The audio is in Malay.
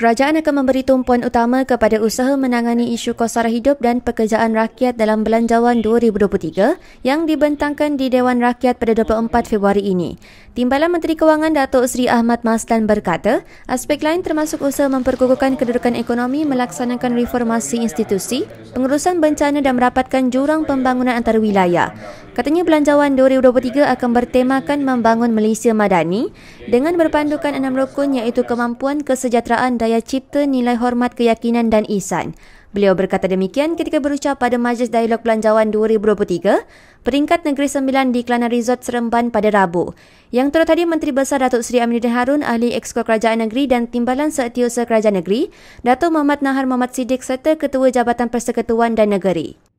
Kerajaan akan memberi tumpuan utama kepada usaha menangani isu kosar hidup dan pekerjaan rakyat dalam Belanjawan 2023 yang dibentangkan di Dewan Rakyat pada 24 Februari ini. Timbalan Menteri Kewangan Datuk Seri Ahmad Maslan berkata, aspek lain termasuk usaha memperkukuhkan kedudukan ekonomi melaksanakan reformasi institusi, pengurusan bencana dan merapatkan jurang pembangunan antarwilayah. Katanya belanjawan 2023 akan bertemakan membangun Malaysia Madani dengan berpandukan enam rukun iaitu kemampuan, kesejahteraan, daya cipta, nilai hormat, keyakinan dan isan. Beliau berkata demikian ketika berucap pada Majlis Dialog Belanjawan peringkat negeri sembilan di Kelana Resort Seremban pada Rabu. Yang turut tadi Menteri Besar Datuk Seri Aminuddin Harun, Ahli Exko Kerajaan Negeri dan Timbalan Setiausaha Kerajaan Negeri, Datuk Muhammad Nahar Muhammad Siddiq serta Ketua Jabatan Persekutuan dan Negeri.